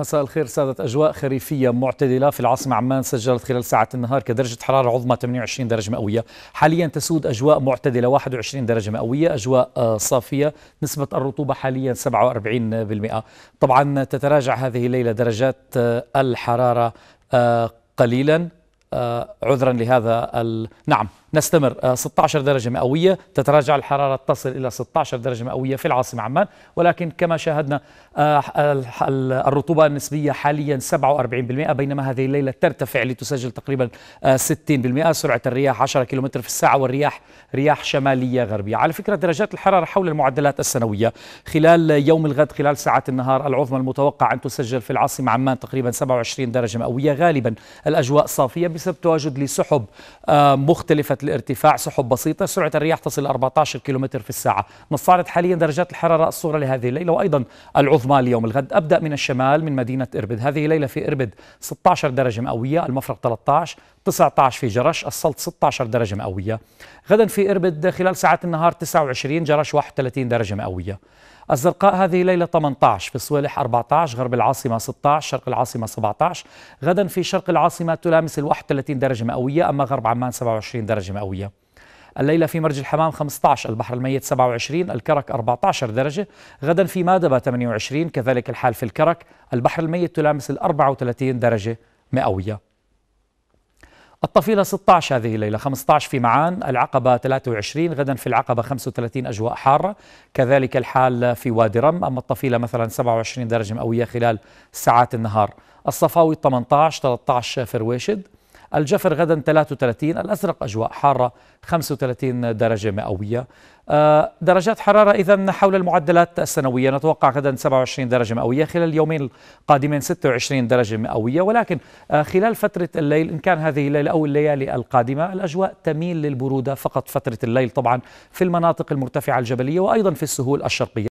مساء الخير سادت أجواء خريفية معتدلة في العاصمة عمان سجلت خلال ساعة النهار كدرجة حرارة عظمى 28 درجة مئوية حاليا تسود أجواء معتدلة 21 درجة مئوية أجواء آه، صافية نسبة الرطوبة حاليا 47% طبعا تتراجع هذه الليلة درجات آه، الحرارة آه، قليلا عذرا لهذا نعم نستمر 16 آه، درجة مئوية تتراجع الحرارة تصل إلى 16 درجة مئوية في العاصمة عمان ولكن كما شاهدنا آه، الرطوبة النسبية حاليا 47% بينما هذه الليلة ترتفع لتسجل تقريبا 60% آه، سرعة الرياح 10 كم في الساعة والرياح رياح شمالية غربية على فكرة درجات الحرارة حول المعدلات السنوية خلال يوم الغد خلال ساعات النهار العظمى المتوقع أن تسجل في العاصمة عمان تقريبا 27 درجة مئوية غالبا الأجواء صافية بسبب تواجد لسحب مختلفة الارتفاع سحب بسيطة سرعة الرياح تصل 14 كيلومتر في الساعة نصارت حاليا درجات الحرارة الصغرى لهذه الليلة وأيضا العظمى اليوم الغد أبدأ من الشمال من مدينة إربد هذه الليلة في إربد 16 درجة مئوية المفرق 13 19 في جرش السلط 16 درجة مئوية غدا في إربد خلال ساعات النهار 29 جرش 31 درجة مئوية الزرقاء هذه ليلة 18 في الصوالح 14 غرب العاصمة 16 شرق العاصمة 17 غدا في شرق العاصمة تلامس ال 31 درجة مئوية أما غرب عمان 27 درجة مئوية الليلة في مرج الحمام 15 البحر الميت 27 الكرك 14 درجة غدا في مادبة 28 كذلك الحال في الكرك البحر الميت تلامس ال 34 درجة مئوية الطفيلة 16 هذه الليلة 15 في معان العقبة 23 غدا في العقبة 35 أجواء حارة كذلك الحال في وادي رم أما الطفيلة مثلا 27 درجة مئوية خلال ساعات النهار الصفاوي 18 13 فرويشد الجفر غدا 33 الأزرق أجواء حارة 35 درجة مئوية آه، درجات حرارة إذا حول المعدلات السنوية نتوقع غدا 27 درجة مئوية خلال اليومين القادمين 26 درجة مئوية ولكن آه، خلال فترة الليل إن كان هذه الليلة أو الليالي القادمة الأجواء تميل للبرودة فقط فترة الليل طبعا في المناطق المرتفعة الجبلية وأيضا في السهول الشرقية